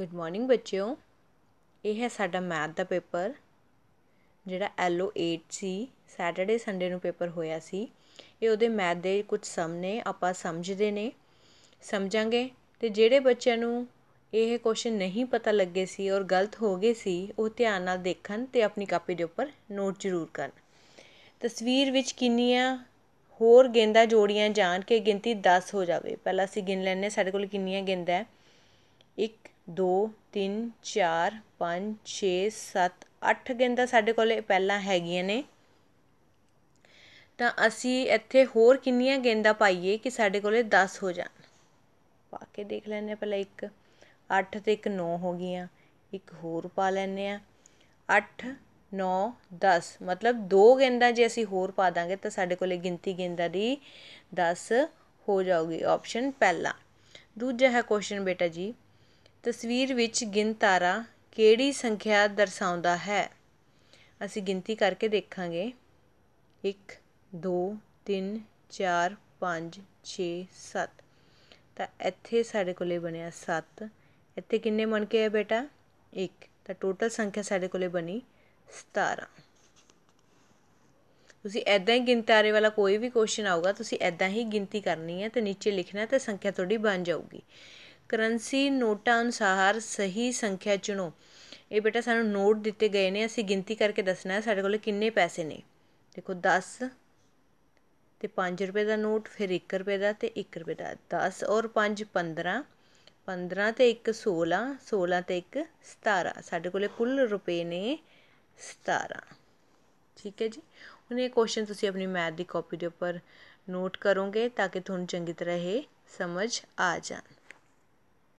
good morning ਬੱਚਿਓ ਇਹ ਹੈ ਸਾਡਾ ਮੈਥ ਦਾ ਪੇਪਰ ਜਿਹੜਾ ਐਲਓ 8 ਸੀ ਸੈਟਰਡੇ ਸੰਡੇ ਨੂੰ ਪੇਪਰ ਹੋਇਆ ਸੀ ਇਹ ਉਹਦੇ ਮੈਥ ਦੇ ਕੁਝ ਸਮ ਨੇ ਆਪਾਂ ਸਮਝਦੇ ਨੇ ਸਮਝਾਂਗੇ ਤੇ ਜਿਹੜੇ ਬੱਚਿਆਂ ਨੂੰ ਇਹ ਕੁਐਸਚਨ ਨਹੀਂ ਪਤਾ ਲੱਗੇ ਸੀ ਔਰ ਗਲਤ ਹੋ ਗਏ ਸੀ ਉਹ ਧਿਆਨ ਨਾਲ ਦੇਖਣ ਤੇ ਆਪਣੀ ਕਾਪੀ ਦੇ ਉੱਪਰ ਨੋਟ ਜ਼ਰੂਰ ਕਰਨ ਤਸਵੀਰ ਵਿੱਚ ਕਿੰਨੀਆਂ ਹੋਰ ਗੇਂਦਾਂ ਜੋੜੀਆਂ ਜਾਣ ਕੇ ਗਿਣਤੀ 10 ਹੋ ਜਾਵੇ ਪਹਿਲਾਂ ਅਸੀਂ ਗਿਣ ਲੈਣੇ ਸਾਡੇ ਕੋਲ ਕਿੰਨੀਆਂ ਗੇਂਦਾਂ ਹੈ 1 ਦੋ ਤਿੰਨ ਚਾਰ ਪੰਜ ਛੇ ਸੱਤ ਅੱਠ ਗਿੰਦਾ ਸਾਡੇ ਕੋਲ ਪਹਿਲਾਂ ਹੈਗੀਆਂ ਨੇ ਤਾਂ ਅਸੀਂ ਇੱਥੇ ਹੋਰ ਕਿੰਨੀਆਂ ਗਿੰਦਾ ਪਾਈਏ ਕਿ ਸਾਡੇ ਕੋਲੇ 10 ਹੋ ਜਾਣ ਪਾ ਕੇ ਦੇਖ ਲੈਣੇ ਪਹਿਲਾਂ ਇੱਕ 8 ਤੇ ਇੱਕ 9 ਹੋ ਗਈਆਂ ਇੱਕ ਹੋਰ ਪਾ ਲੈਣੇ ਆ 8 9 10 ਮਤਲਬ ਦੋ ਗਿੰਦਾ ਜੇ ਅਸੀਂ ਹੋਰ ਪਾ ਦਾਂਗੇ ਤਾਂ ਸਾਡੇ ਕੋਲੇ ਗਿਣਤੀ ਗਿੰਦਾ ਦੀ 10 ਹੋ ਜਾਊਗੀ ਆਪਸ਼ਨ ਪਹਿਲਾ ਦੂਜਾ ਹੈ ਕੁਐਸਚਨ ਬੇਟਾ ਜੀ ਤਸਵੀਰ ਵਿੱਚ ਗਿਣਤਾਰਾ ਕਿਹੜੀ ਸੰਖਿਆ ਦਰਸਾਉਂਦਾ ਹੈ ਅਸੀਂ ਗਿਣਤੀ ਕਰਕੇ ਦੇਖਾਂਗੇ 1 2 3 4 5 6 7 ਤਾਂ ਇੱਥੇ ਸਾਡੇ ਕੋਲੇ ਬਣਿਆ 7 ਇੱਥੇ ਕਿੰਨੇ ਬਣ ਕੇ ਆ ਬੇਟਾ 1 ਤਾਂ ਟੋਟਲ ਸੰਖਿਆ ਸਾਡੇ ਕੋਲੇ ਬਣੀ 17 ਤੁਸੀਂ ਐਦਾਂ ਹੀ ਗਿਣਤਾਰੇ ਵਾਲਾ ਕੋਈ ਵੀ ਕੁਐਸਚਨ ਆਊਗਾ ਤੁਸੀਂ ਐਦਾਂ ਹੀ ਗਿਣਤੀ ਕਰਨੀ ਹੈ ਤੇ ਨੀਚੇ ਲਿਖਣਾ ਤੇ ਸੰਖਿਆ ਤੁਹਾਡੀ ਬਣ ਜਾਊਗੀ ਕਰੰਸੀ ਨੋਟਾਂ ਅਨੁਸਾਰ ਸਹੀ ਸੰਖਿਆ ਚੁਣੋ ਇਹ ਬੇਟਾ ਸਾਨੂੰ ਨੋਟ ਦਿੱਤੇ ਗਏ ਨੇ ਅਸੀਂ ਗਿਣਤੀ ਕਰਕੇ ਦੱਸਣਾ ਹੈ ਸਾਡੇ ਕੋਲ ਕਿੰਨੇ ਪੈਸੇ ਨੇ ਦੇਖੋ 10 ਤੇ 5 ਰੁਪਏ ਦਾ ਨੋਟ ਫਿਰ 1 ਰੁਪਏ ਦਾ ਤੇ 1 ਰੁਪਏ ਦਾ 10 ਔਰ 5 15 15 ਤੇ 1 16 16 ਤੇ 1 17 ਸਾਡੇ ਕੋਲੇ ਕੁੱਲ ਰੁਪਏ ਨੇ 17 ਠੀਕ ਹੈ ਜੀ ਹੁਣ ਇਹ ਕੁਐਸਚਨ ਤੁਸੀਂ ਆਪਣੀ ਮੈਥ ਦੀ ਕਾਪੀ ਦੇ ਉੱਪਰ ਨੋਟ ਕਰੋਗੇ ਤਾਂ ਕਿ ਤੁਹਾਨੂੰ ਚੰਗੀ ਤਰ੍ਹਾਂ ਇਹ ਸਮਝ ਆ ਜਾਣ